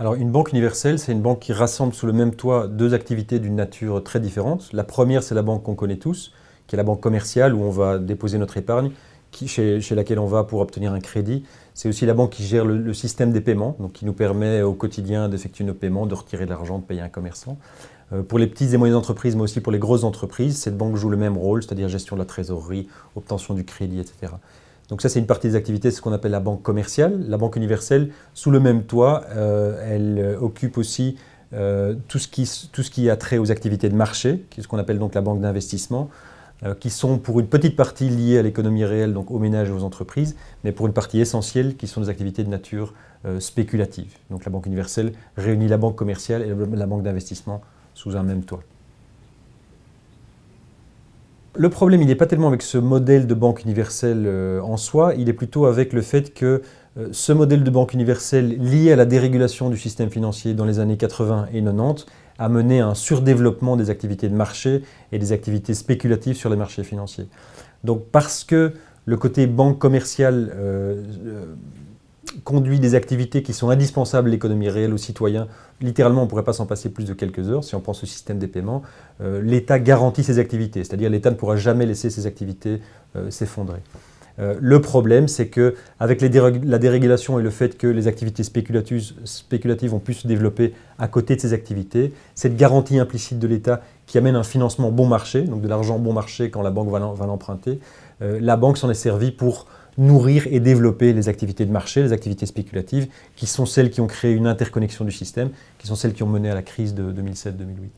Alors une banque universelle, c'est une banque qui rassemble sous le même toit deux activités d'une nature très différente. La première, c'est la banque qu'on connaît tous, qui est la banque commerciale où on va déposer notre épargne, chez, laquelle on va pour obtenir un crédit. C'est aussi la banque qui gère le, système des paiements, donc qui nous permet au quotidien d'effectuer nos paiements, de retirer de l'argent, de payer un commerçant. Euh, pour les petites et moyennes entreprises, mais aussi pour les grosses entreprises, cette banque joue le même rôle, c'est-à-dire gestion de la trésorerie, obtention du crédit, etc. Donc ça, c'est une partie des activités, ce qu'on appelle la banque commerciale. La banque universelle, sous le même toit, euh, elle euh, occupe aussi euh, tout, ce qui, a trait aux activités de marché, ce qu'on appelle donc la banque d'investissement, qui sont pour une petite partie liées à l'économie réelle, donc aux ménages et aux entreprises, mais pour une partie essentielle qui sont des activités de nature spéculative. Donc la banque universelle réunit la banque commerciale et la banque d'investissement sous un même toit. Le problème, il n'est pas tellement avec ce modèle de banque universelle euh, en soi, il est plutôt avec le fait que euh, ce modèle de banque universelle lié à la dérégulation du système financier dans les années 80 et 90 a mené à un surdéveloppement des activités de marché et des activités spéculatives sur les marchés financiers. Donc parce que le côté banque commerciale euh, conduit des activités qui sont indispensables à l'économie réelle aux citoyens. Littéralement, on ne pourrait pas s'en passer plus de quelques heures si on pense au système des paiements. Euh, L'État garantit ses activités, c'est-à-dire l'État ne pourra jamais laisser ses activités euh, s'effondrer. Euh, le problème, c'est que avec la dérégulation et le fait que les activités spéculatives, spéculatives ont pu se développer à côté de ces activités, cette garantie implicite de l'État qui amène un financement bon marché, donc de l'argent bon marché quand la banque va l'emprunter, euh, la banque s'en est servie pour nourrir et développer les activités de marché, les activités spéculatives, qui sont celles qui ont créé une interconnexion du système, qui sont celles qui ont mené à la crise de 2007-2008.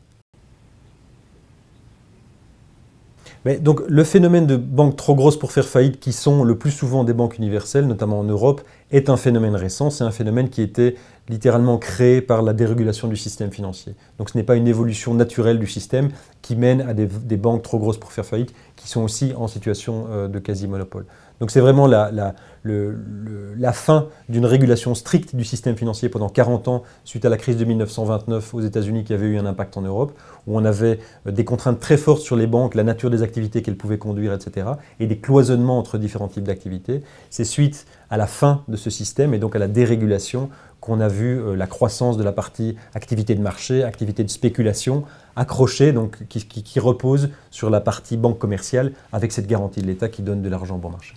donc le phénomène de banques trop grosses pour faire faillite, qui sont le plus souvent des banques universelles, notamment en Europe, est un phénomène récent. C'est un phénomène qui était littéralement créé par la dérégulation du système financier. Donc ce n'est pas une évolution naturelle du système qui mène à des, banques trop grosses pour faire faillite, qui sont aussi en situation euh, de quasi-monopole. Donc c'est vraiment la, la fin d'une régulation stricte du système financier pendant 40 ans, suite à la crise de 1929 aux États-Unis qui avait eu un impact en Europe, où on avait euh, des contraintes très fortes sur les banques, la nature des activités qu'elles pouvaient conduire, etc., et des cloisonnements entre différents types d'activités. C'est suite à la fin de ce système et donc à la dérégulation qu'on a vu euh, la croissance de la partie activité de marché, activité de spéculation, accrochée, donc qui, qui repose sur la partie banque commerciale avec cette garantie de l'État qui donne de l'argent bon marché.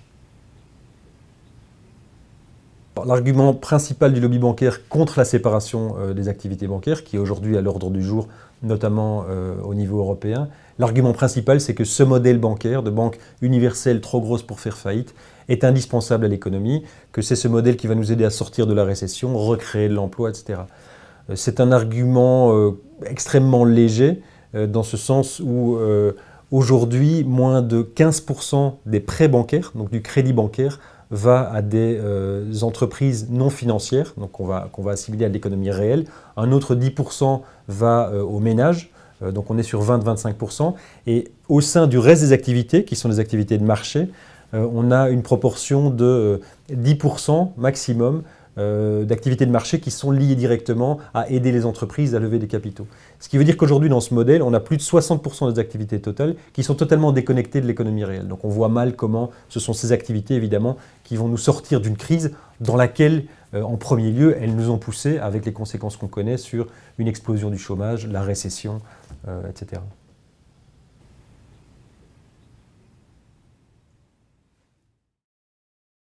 L'argument principal du lobby bancaire contre la séparation euh, des activités bancaires, qui est aujourd'hui à l'ordre du jour, notamment euh, au niveau européen, l'argument principal, c'est que ce modèle bancaire de banque universelle trop grosse pour faire faillite est indispensable à l'économie, que c'est ce modèle qui va nous aider à sortir de la récession, recréer de l'emploi, etc. Euh, c'est un argument extrêmement léger, dans ce sens où aujourd'hui, moins de 15% des prêts bancaires, donc du crédit bancaire, va à des euh, entreprises non financières, donc qu'on va, assimiler à l'économie réelle. Un autre 10% va au euh, aux ménages, euh, donc on est sur 20-25%. Et au sein du reste des activités, qui sont des activités de marché, on a une proportion de 10% maximum euh, d'activités de marché qui sont liées directement à aider les entreprises à lever des capitaux. Ce qui veut dire qu'aujourd'hui, dans ce modèle, on a plus de 60% des activités totales qui sont totalement déconnectées de l'économie réelle. Donc on voit mal comment ce sont ces activités, évidemment, qui vont nous sortir d'une crise dans laquelle, euh, en premier lieu, elles nous ont poussé avec les conséquences qu'on connaît sur une explosion du chômage, la récession, euh, etc.